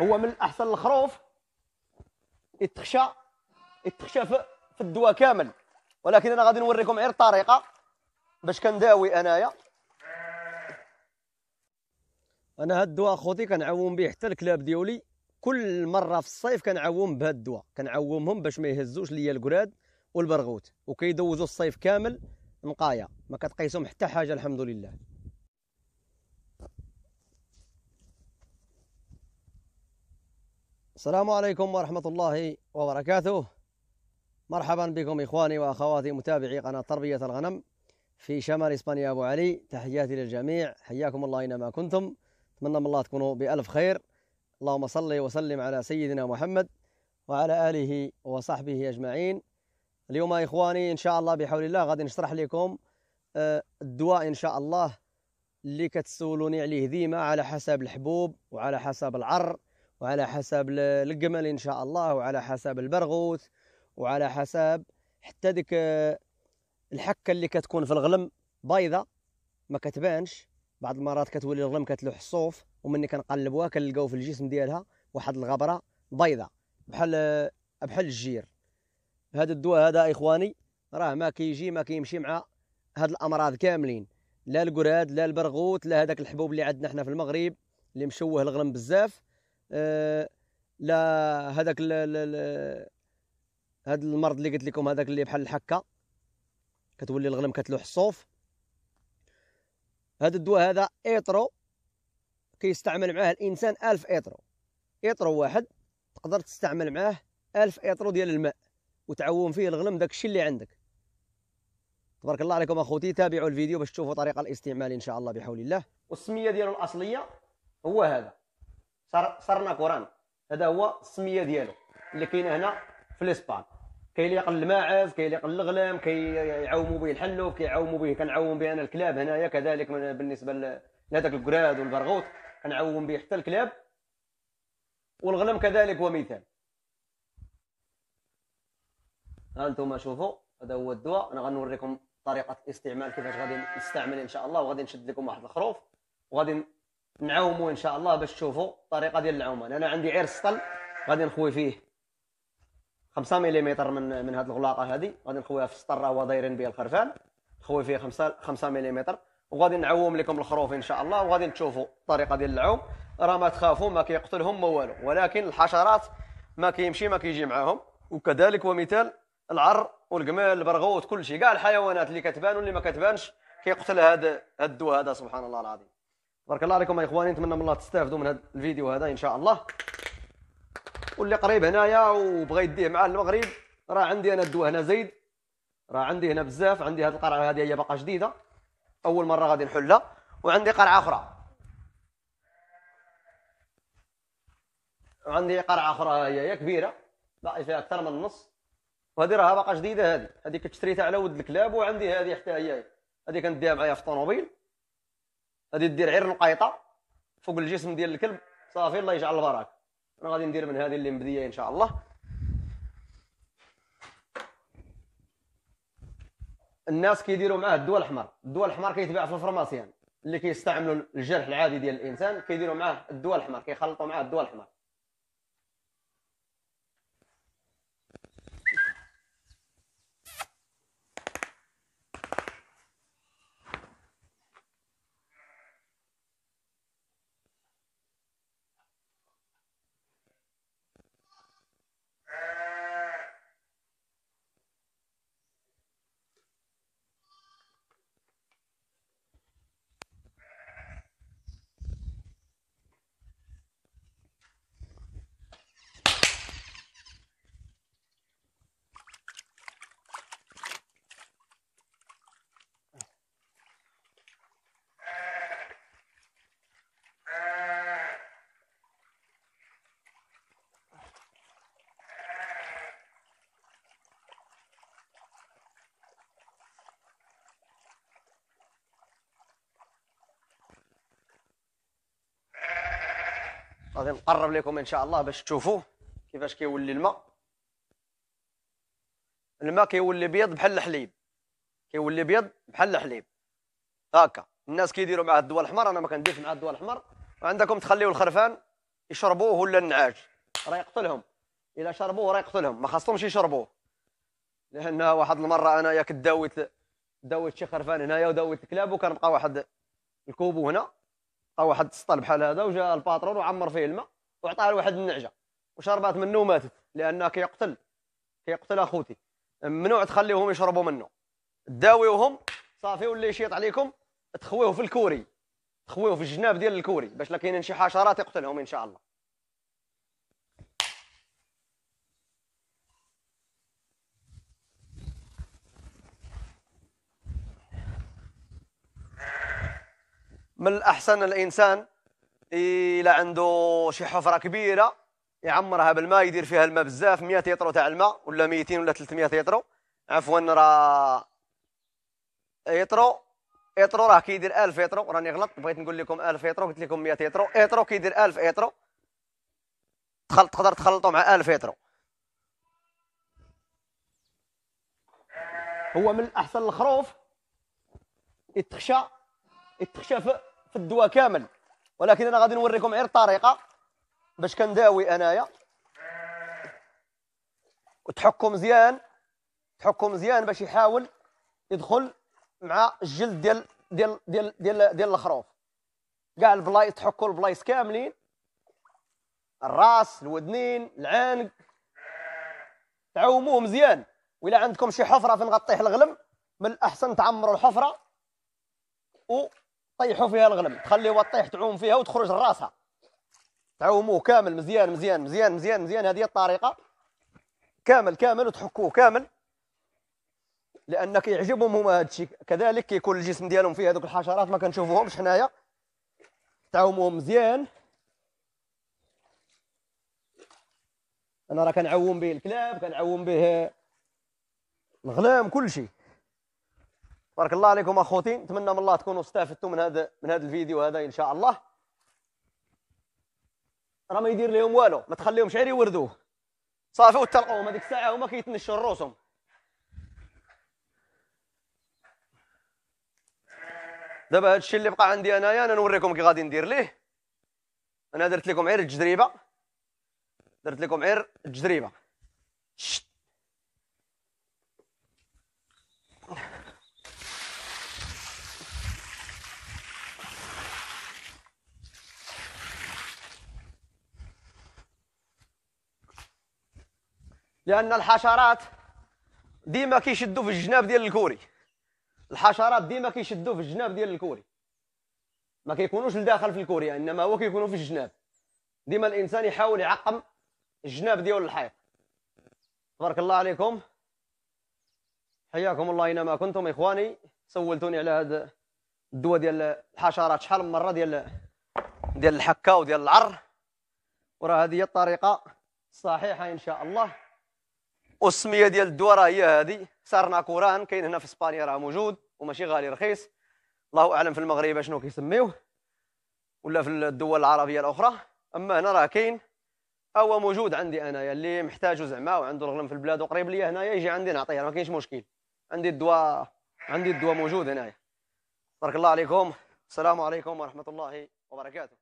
هو من الاحسن الخروف يتخشى يتخشى في, الدواء كامل ولكن انا غادي نوريكم غير الطريقه باش كنداوي انايا انا هاد الدواء خوتي كنعوم به حتى الكلاب ديولي كل مره في الصيف كنعوم بهاد الدواء كنعومهم باش ما يهزوش ليا الكراد والبرغوت وكيدوزوا الصيف كامل نقايه ما كتقيسهم حتى حاجه الحمد لله السلام عليكم ورحمة الله وبركاته مرحبا بكم إخواني وأخواتي متابعي قناة تربية الغنم في شمال إسبانيا أبو علي تحياتي للجميع حياكم الله أينما كنتم أتمنى من الله تكونوا بألف خير اللهم صل وسلم على سيدنا محمد وعلى آله وصحبه أجمعين اليوم إخواني إن شاء الله بحول الله غادي نشرح لكم آه، الدواء إن شاء الله اللي كتسولوني عليه ديما على حسب الحبوب وعلى حسب العر وعلى حسب القمل إن شاء الله وعلى حسب البرغوث وعلى حسب حتى ديك آه، الحكة اللي كتكون في الغلم بيضة ما كتبانش بعض المرات كتولي الغلم كتلوح الصوف ومني كنقلبوها كنلقاو في الجسم ديالها واحد الغبرة بيضة بحال آه، بحال الجير هذا الدواء هذا اخواني راه ما كيجي ما كيمشي مع هاد الامراض كاملين لا القراد لا البرغوث لا هذاك الحبوب اللي عندنا حنا في المغرب اللي مشوه الغلم بزاف آه، لا هذاك هذا المرض اللي قلت لكم هذاك اللي بحال الحكه كتولي الغنم كتلوح الصوف هذا الدواء هذا ايترو كيستعمل معاه الانسان ألف ايترو ايترو واحد تقدر تستعمل معاه ألف ايترو ديال الماء وتعوم فيه الغنم داكشي اللي عندك تبارك الله عليكم اخوتي تابعوا الفيديو باش تشوفوا طريقه الاستعمال ان شاء الله بحول الله والسميه ديالو الاصليه هو هذا صار صرنا كوران هذا هو السميه ديالو اللي كاينه هنا في الاسبان كيليق الماعز كيليق الغلام كيعوموا به الحلوف كيعوموا به كنعوم به انا الكلاب هنايا كذلك بالنسبه لهذاك الكراد والبرغوث كنعوم به حتى الكلاب والغنم كذلك هو مثال ها انتم شوفوا هذا هو الدواء انا غنوريكم طريقه الاستعمال كيفاش غادي نستعمل ان شاء الله وغادي نشد لكم واحد الخروف وغادي نعوموا ان شاء الله باش تشوفوا الطريقه ديال العومان انا عندي عير سطل غادي نخوي فيه 5 ملم من من هذه الغلاقه هذه غادي نخويها في السطر راهو دايرين به الخرفان نخوي فيه 5 5 ملم وغادي نعوم لكم الخروف ان شاء الله وغادي تشوفوا الطريقه ديال العوم راه ما تخافوا ما كيقتلهم ما والو ولكن الحشرات ما كيمشي ما كيجي معاهم وكذلك ومثال العر والقمال البرغوث كل شيء كاع الحيوانات اللي كتبان واللي ما كتبانش كيقتل هذا الدواء هذا سبحان الله العظيم بارك الله عليكم يا اخواني نتمنى من الله تستافدوا من هذا الفيديو هذا ان شاء الله واللي قريب هنايا وبغى يديه معاه للمغرب راه عندي انا الدواء هنا زيد راه عندي هنا بزاف عندي هذه القرعه هذه هي باقا جديده اول مره غادي نحلها وعندي قرعه اخرى وعندي قرعه اخرى هي كبيره باقي فيها اكثر من النص وهذه راها باقا جديده هذه هذيك كتشريتها على ود الكلاب وعندي هذه حتى هي هذه كنديها معايا في الطوموبيل غادي دير غير القيطه فوق الجسم ديال الكلب صافي الله يجعل البركه انا غادي ندير من هذه اللي مبديه ان شاء الله الناس كيديروا معاه الدواء الاحمر الدواء الاحمر كيتباع في الفرماسيان اللي كيستعملوا الجرح العادي ديال الانسان كيديروا معاه الدواء الاحمر كيخلطوا معاه الدواء الاحمر غادي نقرب لكم ان شاء الله باش تشوفوه كيفاش كيولي الماء الماء كيولي بيض بحال الحليب كيولي بيض بحال الحليب هكا الناس كيديروا معاه الدواء الاحمر انا ما كنديرش معاه الدواء الاحمر وعندكم تخليو الخرفان يشربوه ولا النعاج راه يقتلهم الا شربوه راه يقتلهم ما خاصهمش يشربوه لان واحد المره انايا داويت داويت شي خرفان هنايا وداويت الكلاب وكنبقى واحد الكوب هنا لقى واحد السطل بحال هذا وجا الباترون وعمر فيه الماء وعطاه لواحد النعجه وشربات منه وماتت لانه كيقتل كيقتل اخوتي ممنوع تخليهم يشربوا منه داويوهم صافي واللي يشيط عليكم تخويه في الكوري تخويه في الجناب ديال الكوري باش لا كاينين شي حشرات يقتلهم ان شاء الله من الأحسن الإنسان إلى عنده شي حفرة كبيرة يعمرها بالماء يدير فيها الماء بزاف 100 يترو تاع الماء ولا 200 ولا 300 يترو عفوا راه يترو يترو راه كيدير 1000 يترو راني غلط بغيت نقول لكم 1000 يترو قلت لكم 100 يترو يترو كيدير 1000 يترو تخلط تقدر تخلطو مع 1000 يترو هو من الاحسن الخروف يتخشى يتخشى في الدواء كامل ولكن انا غادي نوريكم غير الطريقه باش كنداوي انايا وتحكم مزيان تحكم مزيان باش يحاول يدخل مع الجلد ديال ديال ديال ديال ديال الخروف كاع البلايص تحكوا البلايص كاملين الراس الودنين العنق تعوموه مزيان وإلا عندكم شي حفره فين غطيح الغلم من الاحسن تعمروا الحفره و طيحوا فيها الغنم تخليوها الطيح تعوم فيها وتخرج راسها تعوموه كامل مزيان مزيان مزيان مزيان مزيان هذه الطريقه كامل كامل وتحكوه كامل لان كيعجبهم هما هذا الشيء كذلك كيكون الجسم ديالهم فيه هذوك الحشرات ما كنشوفوهمش حنايا تعوموهم مزيان انا راه كنعوم به الكلاب كنعوم به الغلام كل شيء بارك الله عليكم اخوتي نتمنى من الله تكونوا استفدتوا من هذا من هذا الفيديو هذا ان شاء الله راه ما يدير لهم والو ما تخليهمش غير يوردوه صافي وتلقوهم هذيك الساعه هما كيتنشوا روسهم دابا هذا الشيء اللي بقى عندي انايا انا نوريكم كي غادي ندير ليه انا درت لكم غير التجربه درت لكم غير التجربه شت لان الحشرات ديما كيشدوا في الجناب ديال الكوري الحشرات ديما كيشدوا في الجناب ديال الكوري ما كيكونوش لداخل في الكوري انما هو كيكونوا في الجناب ديما الانسان يحاول يعقم الجناب ديالو الحيط تبارك الله عليكم حياكم الله اينما كنتم اخواني سولتوني على هذا الدواء ديال الحشرات شحال من مره ديال ديال الحكه وديال العر وراه هذه هي الطريقه الصحيحه ان شاء الله والسميه ديال الدوره هي هذه سارنا كوران كاين هنا في اسبانيا راه موجود وماشي غالي رخيص الله اعلم في المغرب شنو كيسميوه ولا في الدول العربيه الاخرى اما هنا راه كاين هو موجود عندي انايا اللي محتاجه زعما وعنده الغنم في البلاد وقريب ليا هنايا يجي عندي نعطيه ما كاينش مشكل عندي الدواء عندي الدواء موجود هنايا بارك الله عليكم السلام عليكم ورحمه الله وبركاته